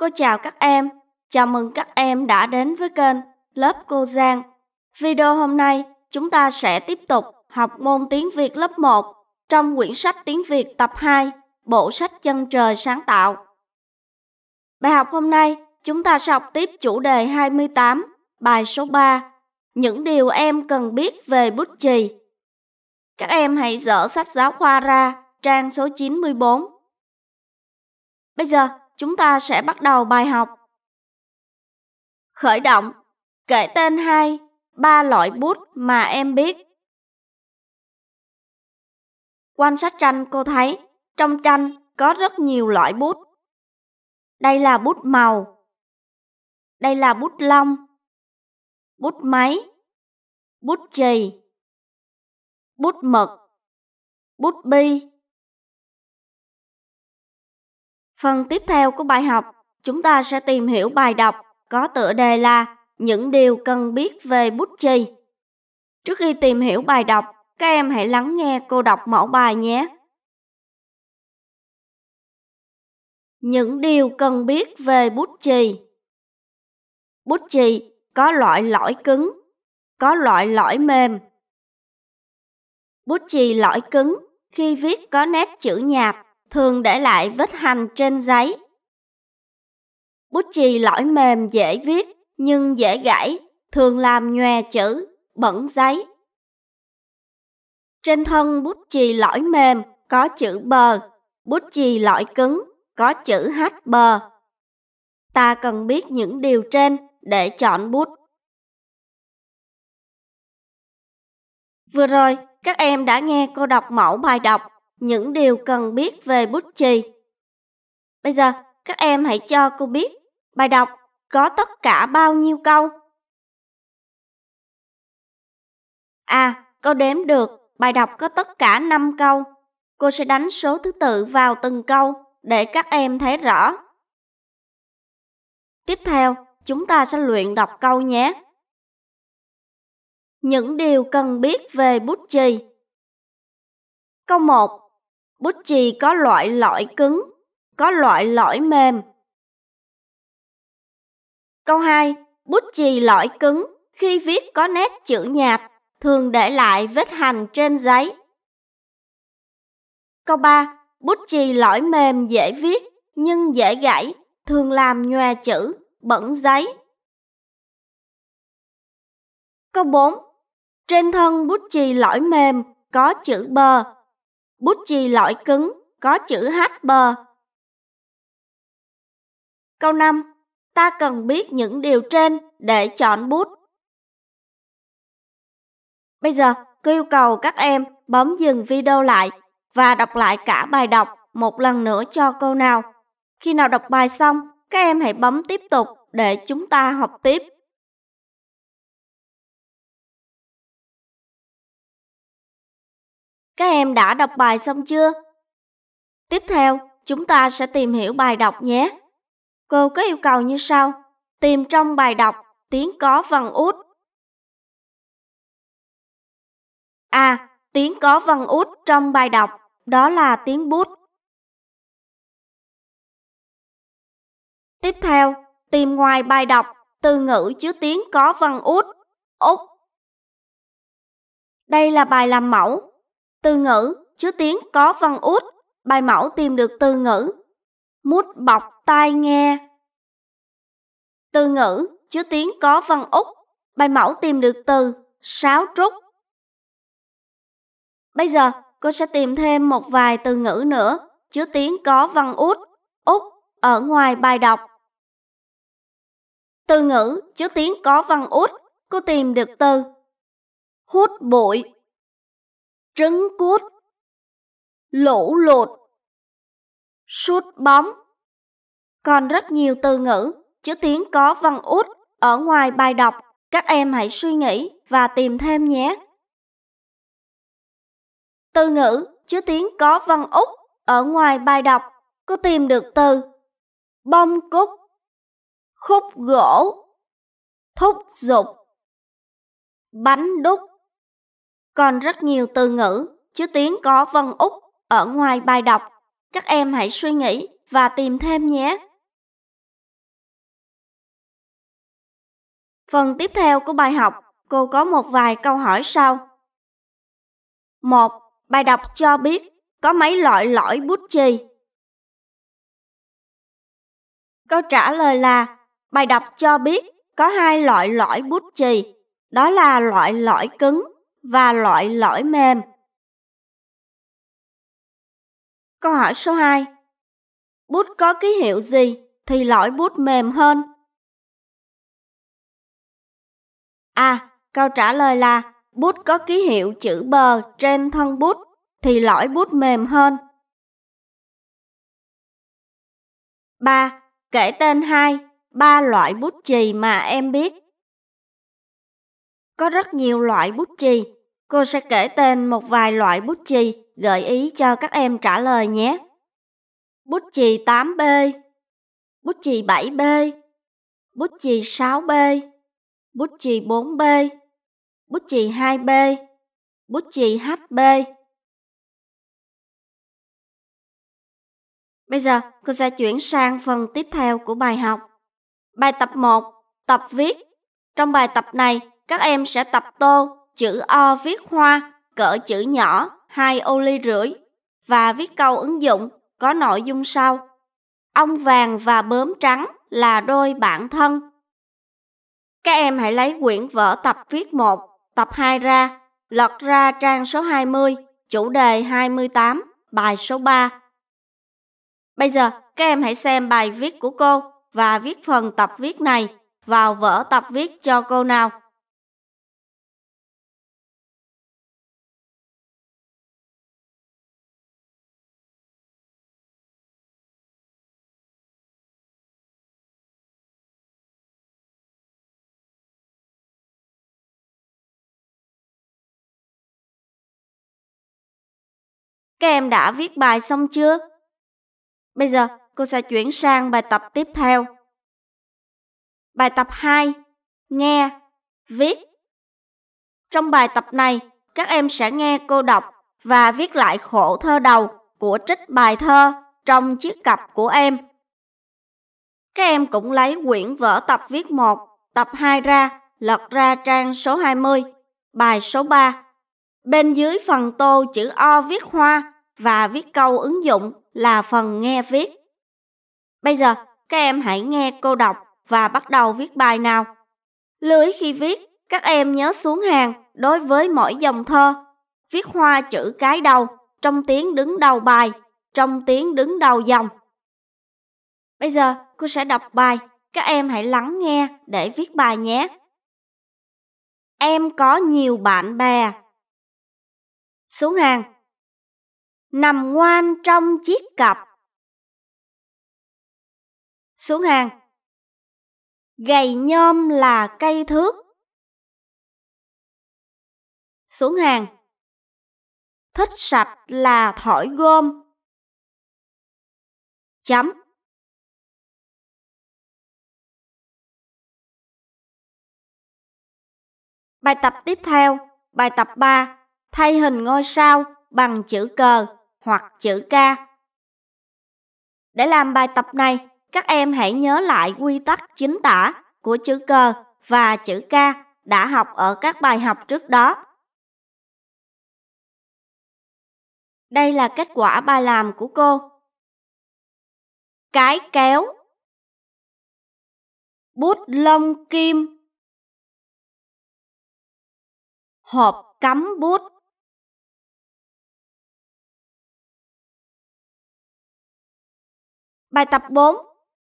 Cô chào các em, chào mừng các em đã đến với kênh Lớp Cô Giang. Video hôm nay, chúng ta sẽ tiếp tục học môn tiếng Việt lớp 1 trong quyển sách tiếng Việt tập 2, bộ sách Chân trời sáng tạo. Bài học hôm nay, chúng ta sẽ học tiếp chủ đề 28, bài số 3, những điều em cần biết về bút chì. Các em hãy dở sách giáo khoa ra, trang số 94. Bây giờ, chúng ta sẽ bắt đầu bài học. Khởi động, kể tên hai ba loại bút mà em biết. Quan sát tranh cô thấy, trong tranh có rất nhiều loại bút. Đây là bút màu. Đây là bút lông. Bút máy. Bút chì. Bút mực. Bút bi. Phần tiếp theo của bài học, chúng ta sẽ tìm hiểu bài đọc có tựa đề là Những điều cần biết về bút chì. Trước khi tìm hiểu bài đọc, các em hãy lắng nghe cô đọc mẫu bài nhé. Những điều cần biết về bút chì. Bút chì có loại lõi cứng, có loại lõi mềm. Bút chì lõi cứng khi viết có nét chữ nhạt thường để lại vết hành trên giấy. Bút chì lõi mềm dễ viết nhưng dễ gãy, thường làm nhòe chữ, bẩn giấy. Trên thân bút chì lõi mềm có chữ bờ, bút chì lõi cứng có chữ hát bờ. Ta cần biết những điều trên để chọn bút. Vừa rồi, các em đã nghe cô đọc mẫu bài đọc những điều cần biết về bút chì. Bây giờ, các em hãy cho cô biết bài đọc có tất cả bao nhiêu câu. À, cô đếm được, bài đọc có tất cả 5 câu. Cô sẽ đánh số thứ tự vào từng câu để các em thấy rõ. Tiếp theo, chúng ta sẽ luyện đọc câu nhé. Những điều cần biết về bút chì. Câu 1 Bút chì có loại lõi cứng, có loại lõi mềm. Câu 2. Bút chì lõi cứng khi viết có nét chữ nhạt thường để lại vết hành trên giấy. Câu 3. Bút chì lõi mềm dễ viết nhưng dễ gãy, thường làm nhòe chữ, bẩn giấy. Câu 4. Trên thân bút chì lõi mềm có chữ bờ bút chì lõi cứng có chữ H bờ. Câu 5. Ta cần biết những điều trên để chọn bút. Bây giờ, tôi yêu cầu các em bấm dừng video lại và đọc lại cả bài đọc một lần nữa cho câu nào. Khi nào đọc bài xong, các em hãy bấm tiếp tục để chúng ta học tiếp. Các em đã đọc bài xong chưa? Tiếp theo, chúng ta sẽ tìm hiểu bài đọc nhé. Cô có yêu cầu như sau. Tìm trong bài đọc tiếng có văn út. A. À, tiếng có văn út trong bài đọc, đó là tiếng bút. Tiếp theo, tìm ngoài bài đọc từ ngữ chứa tiếng có văn út, út. Đây là bài làm mẫu, từ ngữ chữ tiếng có văn út, bài mẫu tìm được từ ngữ. Mút bọc tai nghe. Từ ngữ chữ tiếng có văn út, bài mẫu tìm được từ sáo trúc. Bây giờ, cô sẽ tìm thêm một vài từ ngữ nữa chữ tiếng có văn út, út ở ngoài bài đọc. Từ ngữ chữ tiếng có văn út, cô tìm được từ hút bụi trấn cút lũ lụt sút bóng còn rất nhiều từ ngữ chữ tiếng có văn út ở ngoài bài đọc các em hãy suy nghĩ và tìm thêm nhé từ ngữ chữ tiếng có văn út ở ngoài bài đọc cô tìm được từ bông cúc khúc gỗ thúc dục, bánh đúc còn rất nhiều từ ngữ, chứ tiếng có vân Úc ở ngoài bài đọc. Các em hãy suy nghĩ và tìm thêm nhé. Phần tiếp theo của bài học, cô có một vài câu hỏi sau. 1. Bài đọc cho biết có mấy loại lõi bút chì. Câu trả lời là bài đọc cho biết có hai loại lõi bút chì, đó là loại lõi cứng và loại lõi mềm. Câu hỏi số 2. Bút có ký hiệu gì thì lõi bút mềm hơn? A. Câu trả lời là bút có ký hiệu chữ B trên thân bút thì lõi bút mềm hơn. 3. Kể tên 2, ba loại bút chì mà em biết. Có rất nhiều loại bút chì. Cô sẽ kể tên một vài loại bút chì, gợi ý cho các em trả lời nhé. Bút chì 8B, bút chì 7B, bút chì 6B, bút chì 4B, bút chì 2B, bút chì HB. Bây giờ, cô sẽ chuyển sang phần tiếp theo của bài học. Bài tập 1, tập viết. Trong bài tập này, các em sẽ tập tô chữ O viết hoa cỡ chữ nhỏ hai ô ly rưỡi và viết câu ứng dụng có nội dung sau. Ông vàng và bướm trắng là đôi bạn thân. Các em hãy lấy quyển vở tập viết 1, tập 2 ra, lật ra trang số 20, chủ đề 28, bài số 3. Bây giờ, các em hãy xem bài viết của cô và viết phần tập viết này vào vở tập viết cho cô nào. Các em đã viết bài xong chưa? Bây giờ cô sẽ chuyển sang bài tập tiếp theo. Bài tập 2. Nghe, viết. Trong bài tập này, các em sẽ nghe cô đọc và viết lại khổ thơ đầu của trích bài thơ trong chiếc cặp của em. Các em cũng lấy quyển vở tập viết 1, tập 2 ra, lật ra trang số 20, bài số 3. Bên dưới phần tô chữ O viết hoa và viết câu ứng dụng là phần nghe viết. Bây giờ, các em hãy nghe cô đọc và bắt đầu viết bài nào. Lưu ý khi viết, các em nhớ xuống hàng đối với mỗi dòng thơ. Viết hoa chữ cái đầu trong tiếng đứng đầu bài, trong tiếng đứng đầu dòng. Bây giờ, cô sẽ đọc bài. Các em hãy lắng nghe để viết bài nhé. Em có nhiều bạn bè. Xuống hàng, nằm ngoan trong chiếc cặp. Xuống hàng. Gầy nhôm là cây thước. Xuống hàng. Thích sạch là thổi gom. Chấm. Bài tập tiếp theo, bài tập 3, thay hình ngôi sao bằng chữ cờ hoặc chữ K. Để làm bài tập này, các em hãy nhớ lại quy tắc chính tả của chữ cờ và chữ K đã học ở các bài học trước đó. Đây là kết quả bài làm của cô. Cái kéo Bút lông kim Hộp cắm bút Bài tập 4.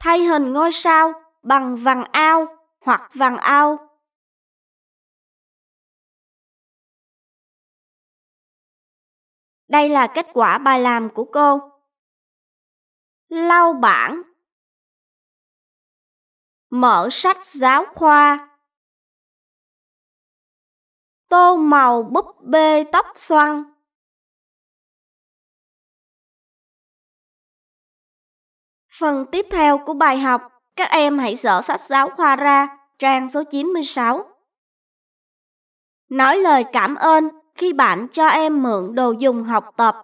Thay hình ngôi sao bằng vằn ao hoặc vằn ao. Đây là kết quả bài làm của cô. Lau bảng. Mở sách giáo khoa. Tô màu búp bê tóc xoăn. Phần tiếp theo của bài học, các em hãy dở sách giáo khoa ra, trang số 96. Nói lời cảm ơn khi bạn cho em mượn đồ dùng học tập.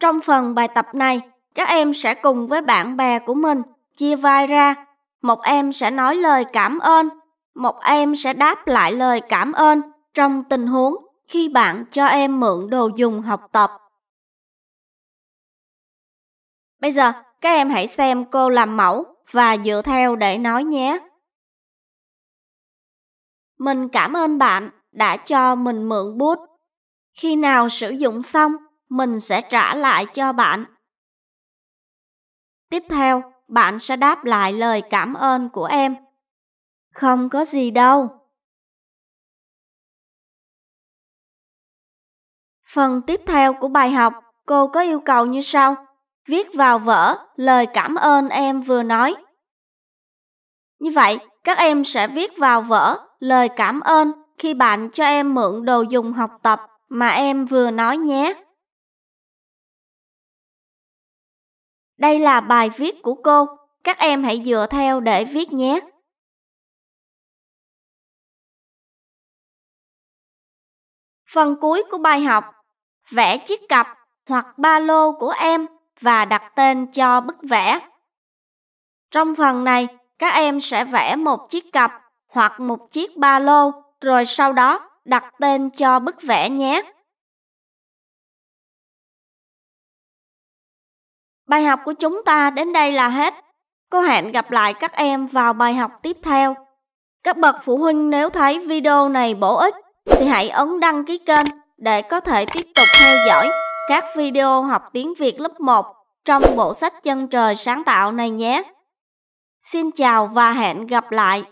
Trong phần bài tập này, các em sẽ cùng với bạn bè của mình chia vai ra. Một em sẽ nói lời cảm ơn, một em sẽ đáp lại lời cảm ơn trong tình huống khi bạn cho em mượn đồ dùng học tập. Bây giờ, các em hãy xem cô làm mẫu và dựa theo để nói nhé. Mình cảm ơn bạn đã cho mình mượn bút. Khi nào sử dụng xong, mình sẽ trả lại cho bạn. Tiếp theo, bạn sẽ đáp lại lời cảm ơn của em. Không có gì đâu. Phần tiếp theo của bài học, cô có yêu cầu như sau viết vào vở lời cảm ơn em vừa nói. Như vậy, các em sẽ viết vào vở lời cảm ơn khi bạn cho em mượn đồ dùng học tập mà em vừa nói nhé. Đây là bài viết của cô, các em hãy dựa theo để viết nhé. Phần cuối của bài học, vẽ chiếc cặp hoặc ba lô của em và đặt tên cho bức vẽ. Trong phần này, các em sẽ vẽ một chiếc cặp hoặc một chiếc ba lô rồi sau đó đặt tên cho bức vẽ nhé. Bài học của chúng ta đến đây là hết. Cô hẹn gặp lại các em vào bài học tiếp theo. Các bậc phụ huynh nếu thấy video này bổ ích thì hãy ấn đăng ký kênh để có thể tiếp tục theo dõi các video học tiếng Việt lớp 1 trong bộ sách Chân trời sáng tạo này nhé. Xin chào và hẹn gặp lại!